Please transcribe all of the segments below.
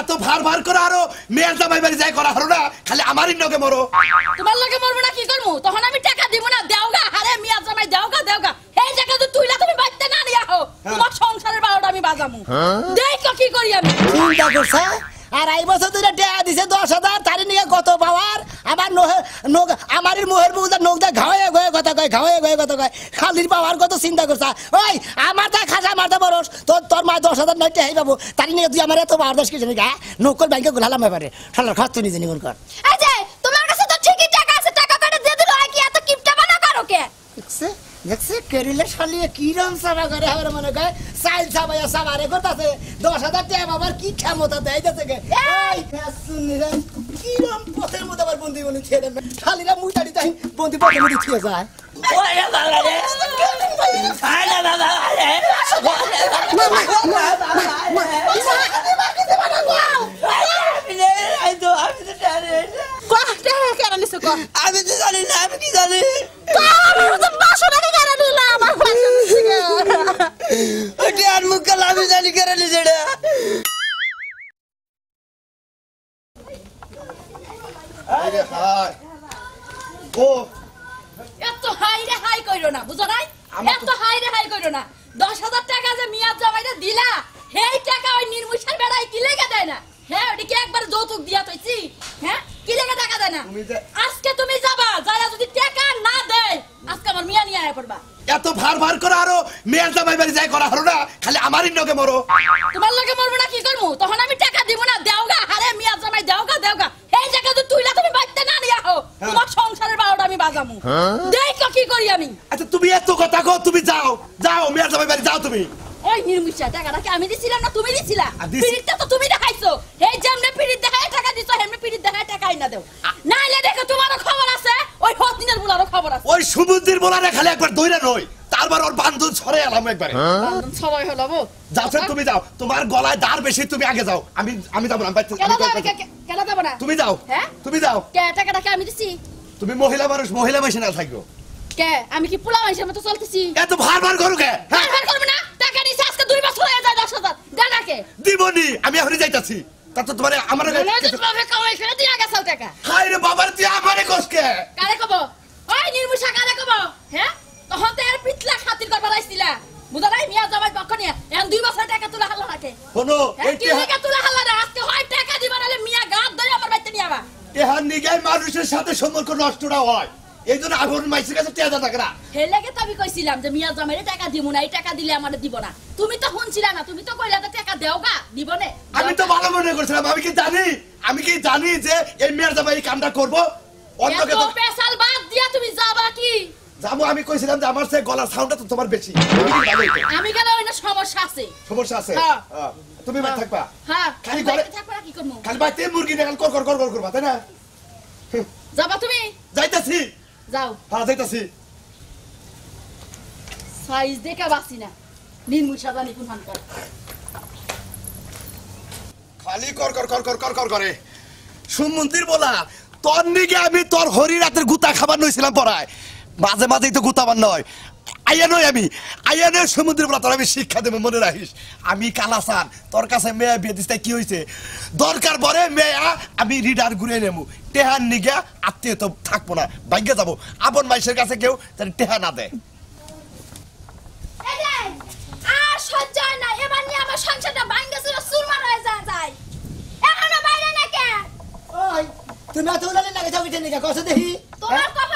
এত ভার ভার করে আরো মেয়ের জামাই বাড়ি যাই করা হলো না খালি আমারই নগে মরো তোমার লগে মরবো না কি করবো তখন আমি টাকা দিব না দেওগা হারে মিয়া জামাই দেওগা দেওগা এই জায়গা তো তুইলা তুমি বাইতে না নিয়া হো হ্যাঁ। তোমার সংসারের বারোটা আমি বাজামু হ্যাঁ? দেখো কি করি আমি চিন্তা করছ আর এই বছর ধরে টেয়া দিছে দশ হাজার তারি নিয়ে কত পাওয়ার আমার নোক আমার মোহের বুঝা নোকদা ঘাওয়ে গয়ে কথা কয় ঘাওয়ে গয়ে কথা কয় খালির পাওয়ার কত চিন্তা করছা ওই আমার তা খাসা আমার মারতে বরস তোর তোর মা দশ হাজার নয় টেহাই পাবো তারি নিয়ে তুই আমার এত পাওয়ার দশ কিছু নাকি হ্যাঁ? নৌকর ব্যাংকে গোলালাম ব্যাপারে শালার খাস তুই নিজে নিগুন কর তোমার কাছে তো ঠিকই টাকা আছে টাকা কেটে দিয়ে দিল আর কি এত কিপটা বানা করো কে দেখছি কেরিলে সালিয়ে কিরম সাবা করে আমার মনে কয় সাইল সাবাইয়া সাবারে করতেছে দশ হাজার টাকা বাবার কি ক্ষমতা দেয় গে এই ফ্যাশন কিরম পথের মধ্যে আবার বন্দি বলে খেয়ে দেবে খালিরা মুটাড়ি তাই বন্দি পথের মধ্যে খেয়ে যায় আমি তো জানি না আমি কি জানি আমি জানি কেরালি যেটা হাই ও না বুঝো নাই এত হাই রে হাই কইরো না 10000 টাকা যে মিয়া জামাইরে দিলা হেই টাকা ওই নির্মুষার বেড়াই কি লেগে দেয় না হ্যাঁ ওটি যৌতুক দিয়া তইছি হ্যাঁ কি লেগে দেয় না আজকে তুমি যাবা যায়া যদি আমার মিয়া নিয়ে আয় করবা এত ভার ভার করে আরো মেয়ের জামাই বাড়ি যাই করা হলো না খালি আমারই মরো তোমার মরবো না কি করবো তখন আমি টাকা দিব না দেওগা হারে জামাই দেওগা দেওগা এই জায়গা তো তুমি বাইতে না নিয়া হো হ্যাঁ। তোমার সংসারের বারোটা আমি বাজামু হ্যাঁ? দেখো কি করি আমি আচ্ছা তুমি এত কথা কও তুমি যাও যাও মেয়ের জামাই বাড়ি যাও তুমি ওই নির্মিশা টাকাটা কি আমি দিছিলাম না তুমি দিছিলা পিরিটটা তো তুমি সুবুদ্ধির বলারে খালি একবার দৌড়ে নই তারপর ওর বান্ধব ছড়ে এলাম একবারে হ্যাঁ? ছড়াই হলাম যাও তুমি যাও তোমার গলায় দাঁড় বেশি তুমি আগে যাও আমি আমি যাবো না কেন যাবো না তুমি যাও হ্যাঁ? তুমি যাও আমি দিছি তুমি মহিলা মানুষ মহিলা মানুষ না থাকো কে আমি কি পোলা মানুষের মতো চলতেছি এত ভার ভার করো কে হ্যাঁ? ভার ভার করবে না টাকা নিছি আজকে দুই বছর হয়ে যায় 10000 দাদাকে দিবনি আমি এখনি যাইতাছি তা তো তোমারে আমার কাছে কামাই করে দিয়া গেছাল টাকা হায় রে বাবার তুই আমারে কষ্ট কারে কব ওই নির্মুষা কারে কব হ্যাঁ তখন তো এর পিতলা খাতির করবার আইছিলা বুঝা মিয়া জামাই পক্ষ নিয়ে এখন দুই বছর টাকা তুলা হাল্লা রাখে শোনো কি টাকা তুলা হাল্লা না আজকে হয় টাকা দিবা নালে মিয়া গাত ধরে আমার বাইতে নিয়ে আবা এহার নিগাই মানুষের সাথে সম্পর্ক নষ্টটা হয় এই জন্য আগুন মাইসের কাছে টেয়া থাকে না হেলে গে কইছিলাম যে মিয়া জামাইরে টাকা দিব না এই টাকা দিলে আমার দিব না তুমি তো শুনছিলা না তুমি তো কইলা যে টাকা দেও গা দিব নে আমি তো ভালো মনে করছিলাম আমি কি জানি আমি কি জানি যে এই মিয়ার জামাই এই কামটা করব অন্যকে জামু আমি কইছিলাম যে আমার সে গলার সাউন্ডটা তো তোমার বেশি আমি গেলে ওই না সমস্যা আছে সমস্যা আছে হ্যাঁ তুমি বাইরে থাকবা হ্যাঁ, হ্যাঁ খালি ঘরে থাকবা কি করব খালি বাইরে মুরগি দেখাল কর কর কর কর করবা তাই না যাবা তুমি যাইতাছি যাও হ্যাঁ যাইতাছি সাইজ দেখা বাসি না নিন মুছা সাদা কোন হান কর খালি কর কর কর কর কর কর করে সুমন্তির বলা তোর নিগে আমি তোর হরি রাতের গুতা খাবার নইছিলাম পড়ায় মাঝে মাঝেই তো গুতাবার নয় আইয়া নয় আমি আইয়া নয় সমুদ্রে বলা তোর আমি শিক্ষা দেবো মনে রাখিস আমি কালাসান তোর কাছে মেয়া বিয়ে দিস কি হয়েছে দরকার পরে মেয়া আমি রিডার ঘুরে নেবো টেহার নিগা আত্মীয় তো থাকবো না ভাগ্যে যাবো আপন মাইসের কাছে কেউ তার টেহা না দেয় তোমার কপাল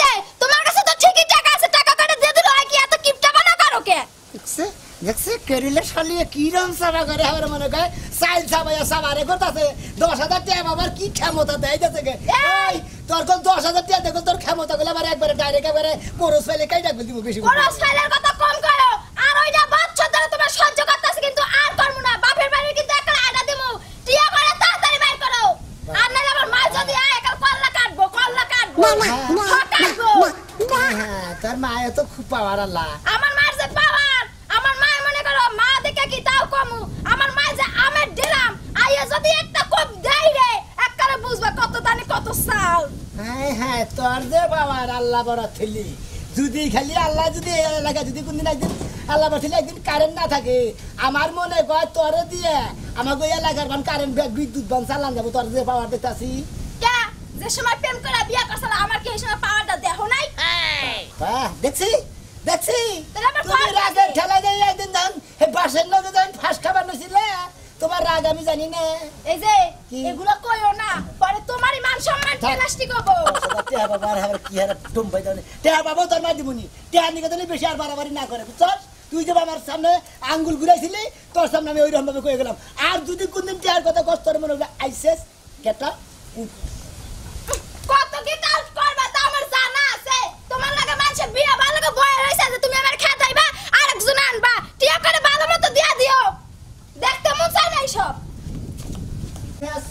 দেখছি কেরিলে সালিয়ে কি রং সাবা করে আমার মনে করে সাইল সাবাইয়া সাবারে করতেছে দশ হাজার টাকা আমার কি ক্ষমতা দেয় যাচ্ছে গে এই তোর কোন দশ হাজার টাকা দেখো তোর ক্ষমতা গুলো আমার একবারে ডাইরেক্ট একবারে পরশ ফেলে কাই ডাকবে দিব বেশি পরশ ফেলার কথা কম করো আর ওইটা বাচ্চা ধরে তোমার সহ্য করতেছে কিন্তু আর করব না বাপের বাড়ি কিন্তু একটা আটা দেবো টিয়া করে তাড়াতাড়ি বাইর করো আর না আমার মাল যদি আয় একটা কল্লা কাটবো কল্লা কাটবো না না না তোর মায়ের তো খুব পাওয়ার আল্লাহ যদি একটা কপ দেই রে একবারে কত দানি কত চাল হ্যাঁ হ্যাঁ তোর যে বাবার আল্লাহ বড় থিলি যদি খালি আল্লাহ যদি এলাকা যদি কোনদিন একদিন আল্লাহ বাসিলে একদিন কারেন্ট না থাকে আমার মনে হয় তোর দিয়ে আমাকে এলাকার বান কারেন্ট বিদ্যুৎ বান চালান যাবো তোর যে পাওয়ার দেখতেছি যে সময় প্রেম করে বিয়া করছিল আমার কি এই সময় পাওয়ারটা দেখো নাই বাহ দেখছি দেখছি তুমি রাগের ঠেলা দিয়ে একদিন ধন হে বাসের লগে যখন ফাঁস খাবার নছিল তোমার রাগ আমি জানি না এই যে এগুলো কইও না পরে তোমারই মান সম্মান নষ্ট করব তেহা বাবা আর কি আর টুম ভাই দনে তে বাবা তোর মা দিবনি তেহা নিকে দিলে বেশি আর বাড়াবাড়ি না করে বুঝছস তুই যে আমার সামনে আঙ্গুল ঘুরাইছিলি তোর সামনে আমি ওইরকম ভাবে কয়ে গেলাম আর যদি কোনদিন তেহার কথা কষ্ট মনে হলো আইসেস কেটা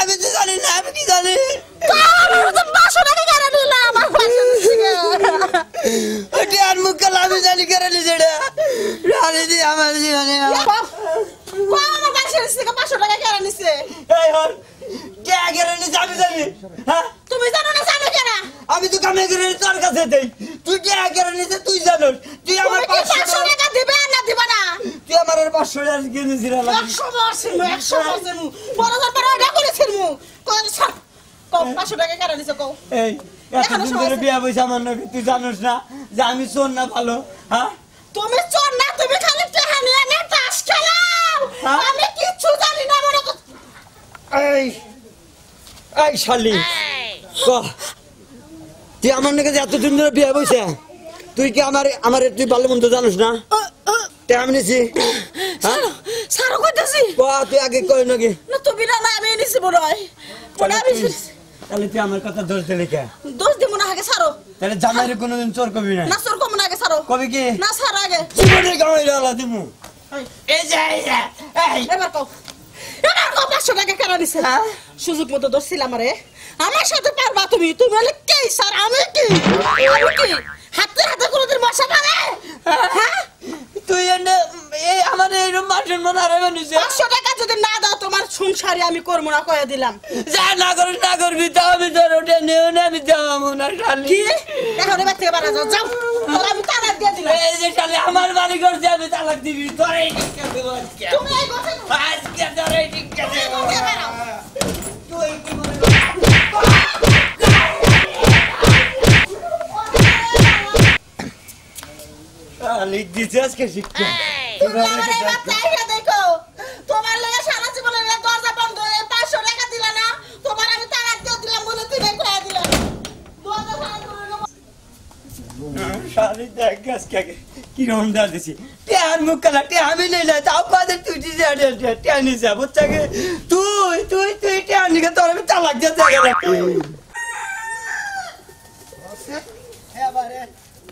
আমি তো জানি না আমি কি জানি ওটি আর মুখ আমি জানি কেড়ে নিজেটা রানি দি আমার জীবনে আমার পাঁচশো টাকা পাঁচশো টাকা কেড়ে হল কে কেড়ে নিছে আমি জানি না জানো কেনা আমি তো কামে কেড়ে তোর কাছে দেই তুই কি আগের নিচে তুই জানোস তুই আমার 500 টাকা আর না দিবে না তুই আমার 500 টাকা কিনে দিরা লাগি 100 বছর 100 বছর বড় বড় মু সব কম 500 টাকা কও এই এতদিন ধরে বিয়া তুই জানোস না যে আমি চোর না ভালো হ্যাঁ তুমি চোর না তুমি খালি টাকা নিয়ে না তাস খেলাও হ্যাঁ? আমি কিছু জানি না মনে এই এই শালি কহ তুই আমার নাকি এতদিন ধরে বিয়ে বইছে তুই কি আমার আমার তুই ভালো মন্দ জানিস না আমি নিছি হ্যাঁ? তুই আগে কই নাকি না তুমি না আমি নিছি বড় তাহলে তুই আমার কথা দোষ দিলি কে দোষ দিব না আগে সারো তাহলে জামাইরে কোনোদিন চোর কবি না না চোর কম আগে সারো কবি কি না সার আগে জীবনে গামাইরে আলা দিমু এই যে এই যে এই এবার কও এবার কও 500 টাকা কেন নিছে হ্যাঁ? সুযোগ মতো দোষ ছিল আমারে আমার সাথে পারবা তুমি তুমি হলে কে স্যার আমি কি আমি কি হাতে হাতে কোনোদিন মশা পারে হ্যাঁ তুই এনে এই আমার এই রুম মার্জন মনে আর এমন হইছে 500 টাকা যদি না দাও তোমার সংসারে আমি করব না কয়ে দিলাম যা না করিস না করবি তা আমি তোর ওটা নিও না আমি যাব না খালি কি এখন এবার থেকে বাড়া যাও যাও তোর আমি তালাক দিয়ে দিলাম এই যে খালি আমার বাড়ি ঘর যে আমি তালাক দিবি তোর এই টিকা দেব আজকে তুমি এই কথা আজকে তোর এই টিকা দেব তুই কি লিখ দিয়েছি কে শিক্ষা তুমি আমার এই বাচ্চা দেখো তোমার লেগে সারা জীবনের দরজা বন্ধ হয়ে পাঁচশো টাকা দিলা না তোমার আমি তার আগেও দিলাম বলে তুমি কয়ে দিলাম শালি দেখ আজকে কি রকম দা দিছি ট্যান মুখ কালা আমি নিলে তাও কাদের তুই ট্যানি যা বুঝছে তুই তুই তুই ট্যানি গে তোর আমি তালাক দিয়ে দেখা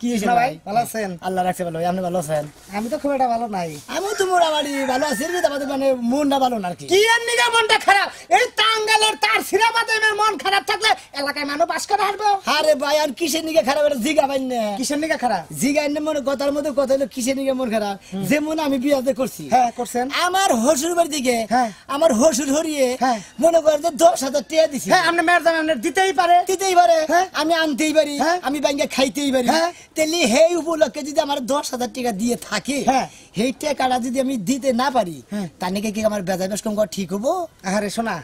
মানে না কথার মধ্যে কথা হলো কিসের মন খারাপ যেমন আমি বিয়াতে করছি হ্যাঁ করছেন আমার হসুর বাড়ি দিকে হ্যাঁ। আমার হসুর হরিয়ে হ্যাঁ। মনে করেন যে দশ হাজার টাকা দিচ্ছি হ্যাঁ ম্যাডাম দিতেই পারে দিতেই পারে হ্যাঁ। আমি আনতেই পারি আমি ব্যাংকে খাইতেই পারি তাহলে সেই উপলক্ষে যদি আমার দশ হাজার টাকা দিয়ে থাকে সেই হ্যাঁ। টাকাটা যদি আমি দিতে না পারি হ্যাঁ। তার নাকি কি আমার বেজা বেশ কম ঠিক হবো আরে শোনা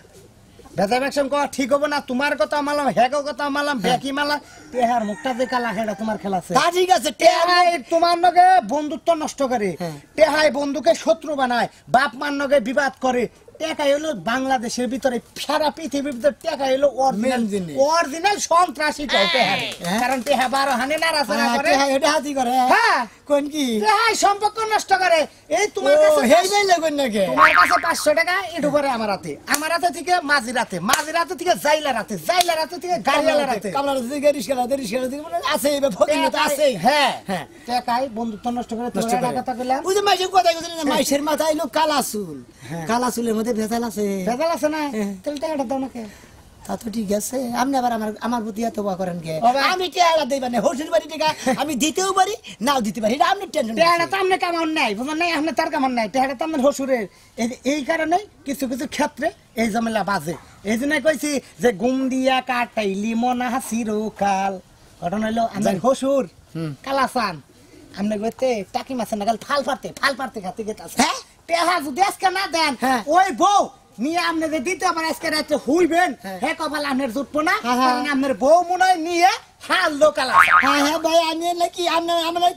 বেজা বেশ কম ঠিক হবো না তোমার কথা মালাম হ্যাগো কথা মালাম ব্যাকি মালাম তেহার মুখটা যে কালা হেডা তোমার খেলা আছে তা ঠিক আছে তেহাই তোমার নগে বন্ধুত্ব নষ্ট করে হ্যাঁ। টেহাই বন্ধুকে শত্রু বানায় বাপ মার নগে বিবাদ করে টেকা হলো বাংলাদেশের ভিতরে সারা পৃথিবীর ভিতরে টেকা হলো অরিজিনাল অরিজিনাল সন্ত্রাসী হ্যাঁ। হ্যাঁ। কারণ টেহা বারো হানে না হ্যাঁ, করে এটা হাতি করে হ্যাঁ কোন কি হ্যাঁ নষ্ট করে এই তোমার কাছে হেই তোমার কাছে 500 টাকা এটু করে আমার হাতে আমার হাতে থেকে মাঝি রাতে মাঝি রাতে থেকে জাইলা রাতে জাইলা রাতে থেকে গাড়িলা রাতে কামলার যে গাড়ি মানে আছে এই ভগিন তো আছে হ্যাঁ টেকাই বন্ধুত্ব নষ্ট করে তোমার টাকা বুঝে মাইশের কথা কইছিস মাইশের মাথায় লো কালা চুল কালা চুলের মধ্যে ভেজাল আছে ভেজাল আছে না হ্যাঁ। তাহলে টাকাটা দাও না তা তো ঠিক আছে আপনি আবার আমার আমার প্রতি এত বা করেন কে আমি মানে হোসেন বাড়ি আমি দিতেও পারি নাও দিতে পারি এটা আপনি টেনশন তো নাই বুঝলেন নাই তার নাই তো আপনার এই কারণে কিছু কিছু ক্ষেত্রে এই ঝামেলা বাজে এই জন্য কইছি যে গুম দিয়া কাটাইলি মনা হাসিরো কাল ঘটনা হইলো আমার হোসুর কালাসান আপনি কইতে টাকি মাছের নাগাল ফাল পারতে ফাল পারতে খাতে গেতে হ্যাঁ টেহা যদি আজকে না দেন হ্যাঁ। ওই বউ নিয়ে আপনাদের দিতে আবার আজকে রাত্রে হ্যাঁ। হে কপাল আপনার জুটবো না হ্যাঁ, নিয়ে হাল আমি নাকি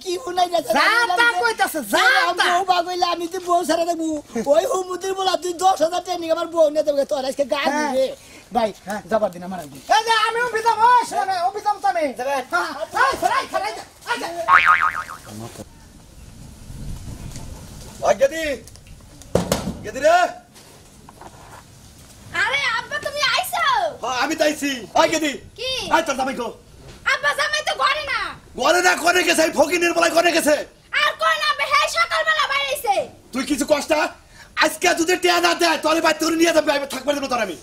কি শুনাই যাচ্ছে আমি বউ সারা দেবো ওই হুমুদির বলা তুই দশ হাজার ট্রেনিং আমার বউ নিয়ে দেবে তোর আজকে গা দিবে ভাই যাবার দিন আমার আমি অভিজাম অভিজাম তো আমি আচ্ছা হ্যাঁ, তুই কিছু কষ্ট আজকে যদি টিয়া না দেয় তাহলে বাইরে তুই নিয়ে যাবে আমি থাকবার তোর আমি নাই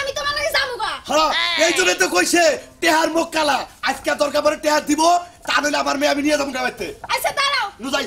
আমি তোমার লাগে যামুগা হ্যাঁ এই জন্য তো কইছে টেহার মুখ কালা আজকে দরকার পড়ে টেহার দিব তা নইলে আমার মেয়ে আমি নিয়ে যাবো গাবাইতে আচ্ছা দাঁড়াও নুজাই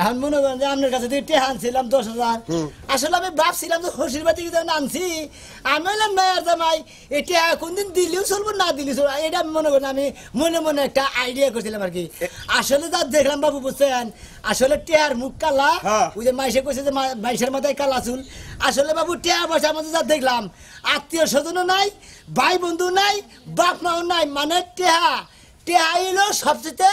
এখন মনে করেন যে আপনার কাছে দিয়ে আনছিলাম দশ হাজার আসলে আমি ভাবছিলাম যে হসির বাতি যখন আনছি আমি হলাম মেয়ের জামাই এটা কোনদিন দিলেও চলবো না দিলেও চলবো এটা মনে করেন আমি মনে মনে একটা আইডিয়া করছিলাম আর কি আসলে যা দেখলাম বাবু বুঝছেন আসলে টেয়ার মুখ কালা হ্যাঁ। ওই যে মাইসে কইছে যে মাইসের মাথায় কালা চুল আসলে বাবু টেয়া বসে আমাদের যা দেখলাম আত্মীয় স্বজনও নাই ভাই বন্ধু নাই বাপ মাও নাই মানে টেহা টেহা এলো সবচেয়ে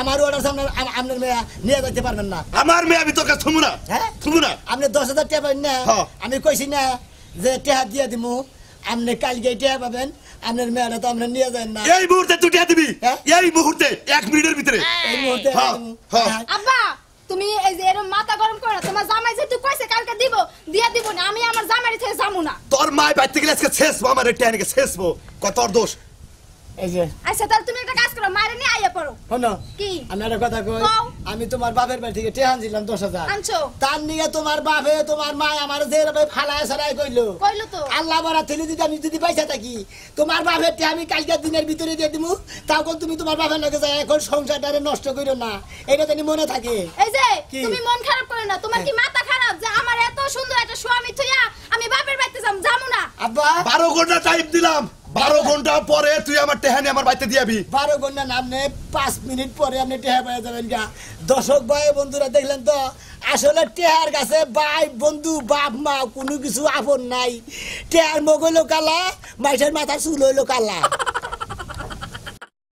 আমার অর্ডার সামনে আপনার মেয়া নিয়ে যাইতে পারবেন না আমার মেয়ে আমি তোর কাছে থুমু না হ্যাঁ থুমু না আপনি দশ হাজার টাকা পাবেন না হ্যাঁ। আমি কইছি না যে টাকা দিয়ে দিব আপনি কালকে টাকা পাবেন আপনার মেয়েটা তো আপনি নিয়ে যান না এই মুহূর্তে তুই টাকা দিবি হ্যাঁ? এই মুহূর্তে এক মিনিটের ভিতরে এই মুহূর্তে হ্যাঁ, আব্বা তুমি এই যে এরকম মাথা গরম করো তোমার জামাই যে তুই কইছে কালকে দিব দিয়া দিব না আমি আমার জামাই থেকে যামু না তোর মা বাইতে গেলে আজকে শেষ আমার টাকা নিয়ে শেষ কত দোষ আচ্ছা, তুমি একটা কাজ করো মারে নিয়ে আইয়া পড়ো দিনের ভিতরে দিয়ে দিমু তাও তুমি তোমার বাপের লগে যাই এখন সংসারটারে নষ্ট কইরো না এটা জানি মনে থাকে এই যে তুমি মন খারাপ করো না তোমার কি হ্যাঁ। মাথা খারাপ যে আমার এত সুন্দর একটা স্বামী থইয়া আমি বাপের বাড়িতে যাম যামু না আব্বা 12 ঘন্টা টাইম দিলাম বারো ঘন্টা পরে তুই আমার টেহানি আমার বাড়িতে আবি বারো ঘন্টা নামনে পাঁচ মিনিট পরে আপনি টেহা পাই যাবেন গা দর্শক ভাই বন্ধুরা দেখলেন তো আসলে টেহার কাছে ভাই বন্ধু বাপ মা কোনো কিছু আপন নাই টেহার মগ হইলো কালা মাইসের মাথা চুল হইলো কালা